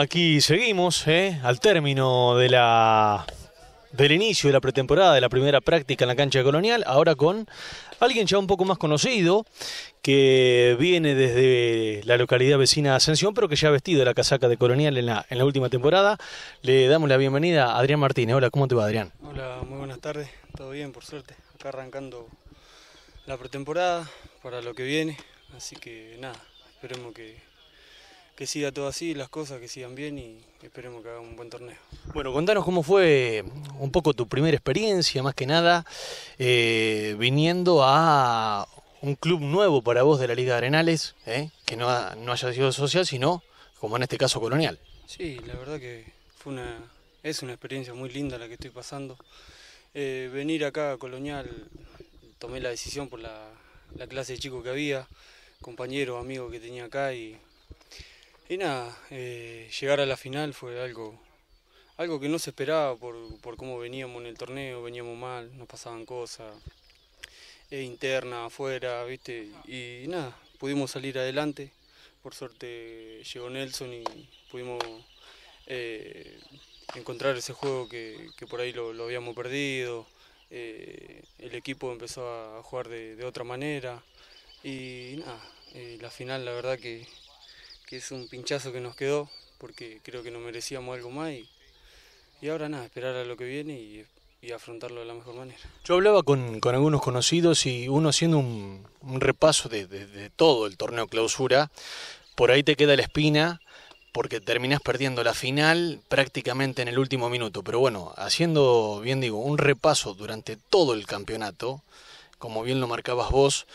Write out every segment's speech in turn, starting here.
Aquí seguimos, ¿eh? al término del inicio de la pretemporada, de la primera práctica en la cancha colonial, ahora con alguien ya un poco más conocido, que viene desde la localidad vecina de Ascensión, pero que ya ha vestido la casaca de colonial en la, en la última temporada. Le damos la bienvenida a Adrián Martínez. Hola, ¿cómo te va Adrián? Hola, muy buenas tardes, todo bien, por suerte. Acá arrancando la pretemporada para lo que viene, así que nada, esperemos que que siga todo así, las cosas que sigan bien y esperemos que haga un buen torneo. Bueno, contanos cómo fue un poco tu primera experiencia, más que nada, eh, viniendo a un club nuevo para vos de la Liga Arenales, eh, que no, haya sido social, sino, como en este caso, colonial. Sí, la verdad que fue una, es una experiencia muy linda la que estoy pasando. Eh, venir acá a Colonial, tomé la decisión por la, clase de chico que había, compañeros, amigos que tenía acá y y nada, eh, llegar a la final fue algo, algo que no se esperaba por, cómo veníamos en el torneo, veníamos mal, nos pasaban cosas, eh, interna, afuera, ¿viste? Y, nada, pudimos salir adelante. Por suerte llegó Nelson y pudimos eh, encontrar ese juego que, por ahí lo, habíamos perdido. el equipo empezó a jugar de, otra manera. Y nada, la final la verdad que es un pinchazo que nos quedó, porque creo que no merecíamos algo más y, ahora nada, esperar a lo que viene y, afrontarlo de la mejor manera. Yo hablaba con, algunos conocidos y uno haciendo un, repaso de, de todo el torneo clausura, por ahí te queda la espina porque terminás perdiendo la final prácticamente en el último minuto. Pero bueno, haciendo, bien digo, un repaso durante todo el campeonato, como bien lo marcabas vos,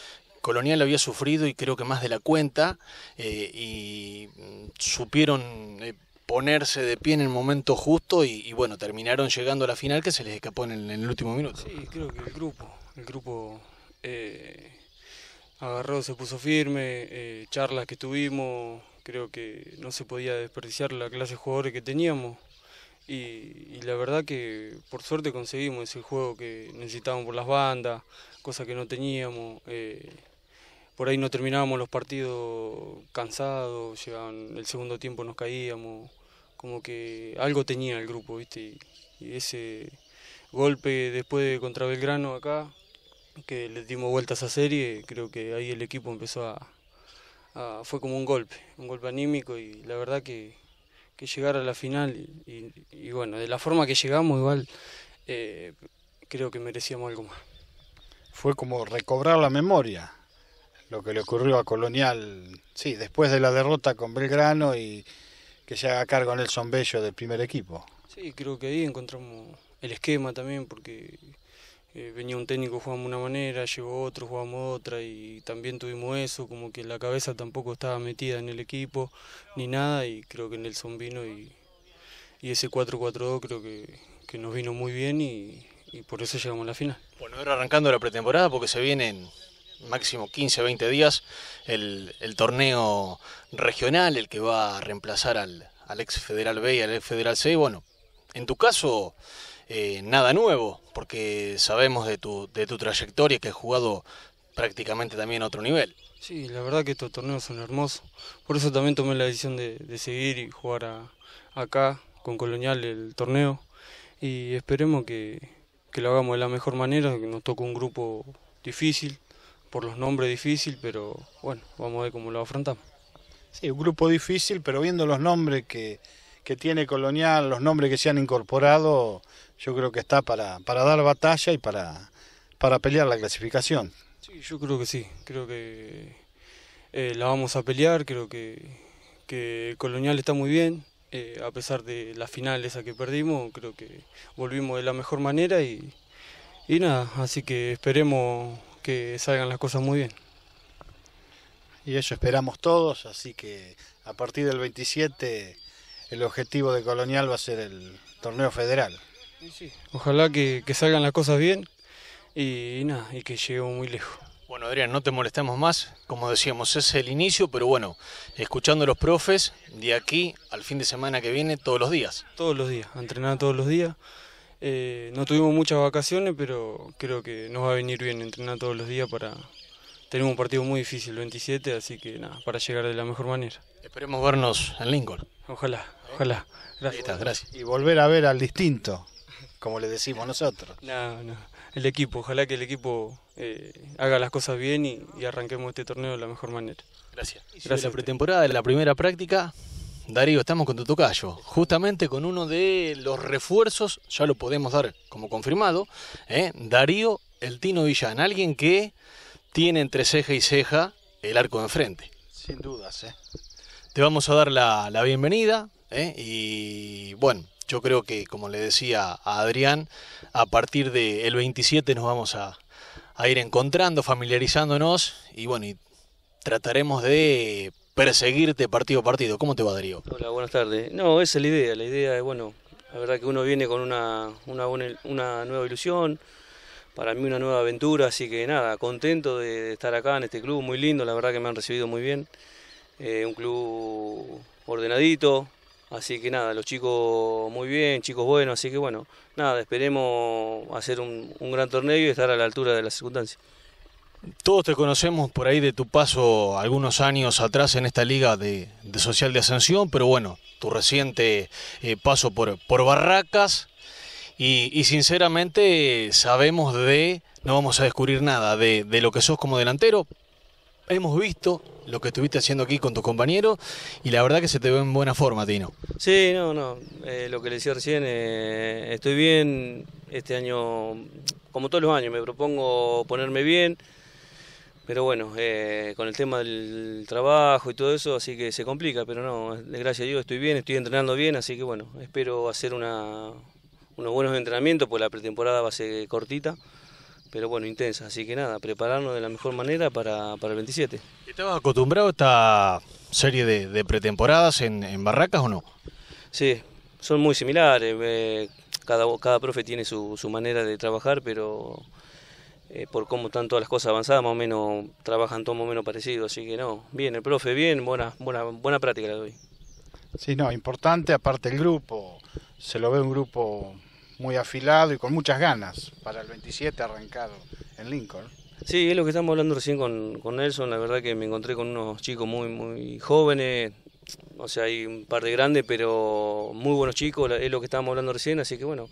Colonial había sufrido y creo que más de la cuenta eh, y mm, supieron eh, ponerse de pie en el momento justo y, bueno, terminaron llegando a la final que se les escapó en el, último minuto. Sí, creo que el grupo, el grupo eh, agarró, se puso firme, eh, charlas que tuvimos, creo que no se podía desperdiciar la clase de jugadores que teníamos. Y, la verdad que por suerte conseguimos ese juego que necesitábamos por las bandas, cosa que no teníamos. Eh, por ahí no terminábamos los partidos cansados, llegaban, el segundo tiempo nos caíamos, como que algo tenía el grupo, ¿viste? Y, ese golpe después de contra Belgrano acá, que le dimos vueltas a serie, creo que ahí el equipo empezó a, fue como un golpe, un golpe anímico y la verdad que, que llegar a la final y, bueno, de la forma que llegamos igual eh, creo que merecíamos algo más. Fue como recobrar la memoria lo que le ocurrió a Colonial, sí, después de la derrota con Belgrano y que se haga cargo Nelson Bello del primer equipo. Sí, creo que ahí encontramos el esquema también, porque eh, venía un técnico, jugamos una manera, llevó otro, jugamos otra, y también tuvimos eso, como que la cabeza tampoco estaba metida en el equipo, ni nada, y creo que Nelson vino y, y ese 4-4-2 creo que, nos vino muy bien y, y por eso llegamos a la final. Bueno, ahora arrancando la pretemporada, porque se vienen máximo 15, 20 días, el, el torneo regional, el que va a reemplazar al, al ex Federal B y al ex Federal C. Bueno, en tu caso, eh, nada nuevo, porque sabemos de tu, de tu trayectoria que has jugado prácticamente también a otro nivel. Sí, la verdad que estos torneos son hermosos. Por eso también tomé la decisión de, seguir y jugar acá con Colonial el torneo. Y esperemos que, que lo hagamos de la mejor manera, que nos toque un grupo difícil, por los nombres difícil, pero bueno, vamos a ver cómo lo afrontamos. Sí, un grupo difícil, pero viendo los nombres que, tiene Colonial, los nombres que se han incorporado, yo creo que está para, dar batalla y para, pelear la clasificación. Sí, yo creo que sí, creo que eh, la vamos a pelear, creo que, que Colonial está muy bien, eh, a pesar de las finales a que perdimos, creo que volvimos de la mejor manera y, y nada, así que esperemos que salgan las cosas muy bien. Y eso esperamos todos, así que a partir del 27 el objetivo de Colonial va a ser el torneo federal. ojalá que, salgan las cosas bien y, nada, y que lleguemos muy lejos. Bueno, Adrián, no te molestamos más. Como decíamos, es el inicio, pero bueno, escuchando a los profes, de aquí al fin de semana que viene, todos los días. Todos los días, entrenar todos los días. Eh, no tuvimos muchas vacaciones, pero creo que nos va a venir bien entrenar todos los días para... tener un partido muy difícil, el 27, así que nada, para llegar de la mejor manera. Esperemos vernos en Lincoln. Ojalá, ojalá. Gracias. Y volver a ver al distinto, como le decimos nosotros. No, no. El equipo, ojalá que el equipo eh, haga las cosas bien y, arranquemos este torneo de la mejor manera. Gracias. Gracias. pretemporada la primera práctica Darío, estamos con tu tocayo, justamente con uno de los refuerzos, ya lo podemos dar como confirmado, ¿eh? Darío El Tino Villán, alguien que tiene entre ceja y ceja el arco de enfrente. Sin dudas, ¿eh? Te vamos a dar la, bienvenida ¿eh? y bueno, yo creo que como le decía a Adrián, a partir del 27 nos vamos a, ir encontrando, familiarizándonos y bueno, trataremos de perseguirte partido a partido. ¿Cómo te va, Darío? Hola, buenas tardes. No, esa es la idea. La idea es, bueno, la verdad que uno viene con una, una, nueva ilusión, para mí una nueva aventura, así que nada, contento de estar acá en este club, muy lindo, la verdad que me han recibido muy bien. Eh, un club ordenadito, así que nada, los chicos muy bien, chicos buenos, así que bueno, nada, esperemos hacer un, un gran torneo y estar a la altura de las circunstancias. Todos te conocemos por ahí de tu paso algunos años atrás en esta liga de, social de ascensión, pero bueno, tu reciente eh, paso por, por Barracas y, sinceramente sabemos de, no vamos a descubrir nada, de, de lo que sos como delantero. Hemos visto lo que estuviste haciendo aquí con tus compañeros y la verdad que se te ve en buena forma, Tino. Sí, no, no, eh, lo que le decía recién, eh, estoy bien, este año, como todos los años, me propongo ponerme bien pero bueno, eh, con el tema del trabajo y todo eso, así que se complica, pero no, gracias a Dios estoy bien, estoy entrenando bien, así que bueno, espero hacer una, unos buenos entrenamientos, pues la pretemporada va a ser cortita, pero bueno, intensa, así que nada, prepararnos de la mejor manera para, el 27. ¿Estabas acostumbrado a esta serie de, pretemporadas en, Barracas o no? Sí, son muy similares, eh, cada, cada profe tiene su, su manera de trabajar, pero eh, por cómo están todas las cosas avanzadas, más o menos trabajan todos más o menos parecidos, así que no, bien, el profe, bien, buena, buena, buena práctica le doy. Sí, no, importante, aparte el grupo, se lo ve un grupo muy afilado y con muchas ganas para el 27 arrancado en Lincoln. Sí, es lo que estamos hablando recién con, con Nelson, la verdad que me encontré con unos chicos muy, muy jóvenes, o sea, hay un par de grandes, pero muy buenos chicos, es lo que estábamos hablando recién, así que bueno,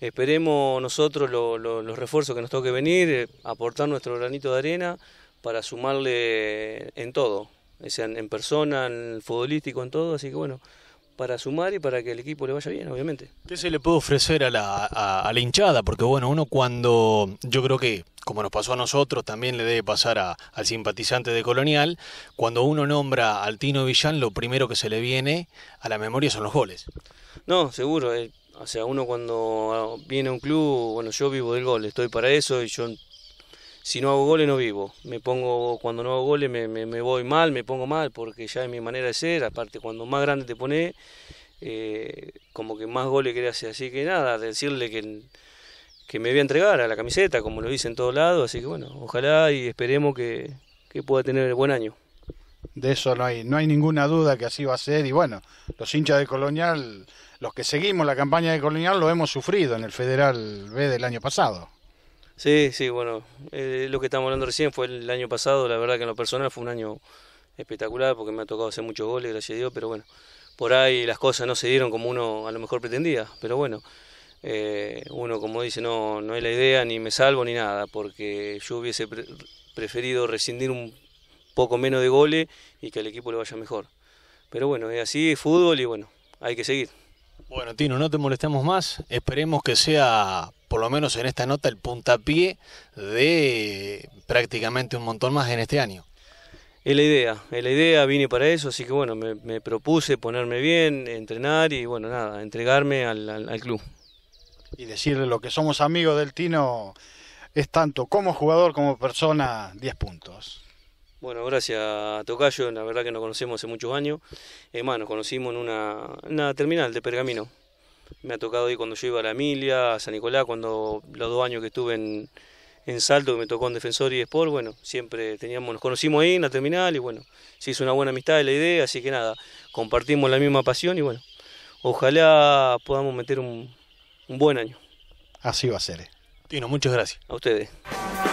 Esperemos nosotros los refuerzos que nos toque venir, eh, aportar nuestro granito de arena para sumarle en todo, en, persona, en futbolístico, en todo, así que bueno, para sumar y para que el equipo le vaya bien, obviamente. ¿Qué se le puede ofrecer a la, hinchada? Porque bueno, uno cuando, yo creo que como nos pasó a nosotros, también le debe pasar al simpatizante de Colonial, cuando uno nombra al Tino Villán, lo primero que se le viene a la memoria son los goles. No, seguro, eh, o sea, uno cuando viene a un club, bueno, yo vivo del gol, estoy para eso y yo si no hago gol, no vivo. Me pongo, cuando no hago gol, me, me, voy mal, me pongo mal, porque ya es mi manera de ser. Aparte, cuando más grande te pone eh, como que más goles querés hacer. Así que nada, decirle que, que me voy a entregar a la camiseta, como lo dice en todos lados. Así que bueno, ojalá y esperemos que, que pueda tener buen año. De eso no hay, no hay ninguna duda que así va a ser. Y bueno, los hinchas de Colonial, los que seguimos la campaña de Colonial, lo hemos sufrido en el Federal B del año pasado. Sí, sí, bueno, eh, lo que estamos hablando recién fue el año pasado, la verdad que en lo personal fue un año espectacular porque me ha tocado hacer muchos goles, gracias a Dios, pero bueno, por ahí las cosas no se dieron como uno a lo mejor pretendía, pero bueno, eh, uno como dice, no, no es la idea, ni me salvo ni nada, porque yo hubiese preferido rescindir un poco menos de goles y que al equipo le vaya mejor. Pero bueno, es así, es fútbol y bueno, hay que seguir. Bueno, Tino, no te molestemos más. Esperemos que sea, por lo menos en esta nota, el puntapié de prácticamente un montón más en este año. Es la idea, es la idea, vine para eso, así que bueno, me, propuse ponerme bien, entrenar y bueno, nada, entregarme al, al club. Y decirle lo que somos amigos del Tino es tanto como jugador como persona, 10 puntos. Bueno, gracias a Tocayo, la verdad que nos conocemos hace muchos años. Eh, más, nos conocimos en una, terminal de pergamino. Me ha tocado ahí cuando yo iba a la Emilia, a San Nicolás, cuando los dos años que estuve en, Salto, que me tocó en Defensor y Sport, bueno, siempre teníamos, nos conocimos ahí en la terminal y bueno, se hizo una buena amistad de la idea, así que nada, compartimos la misma pasión y bueno, ojalá podamos meter un, un buen año. Así va a ser. Eh. Tino, muchas gracias. A ustedes.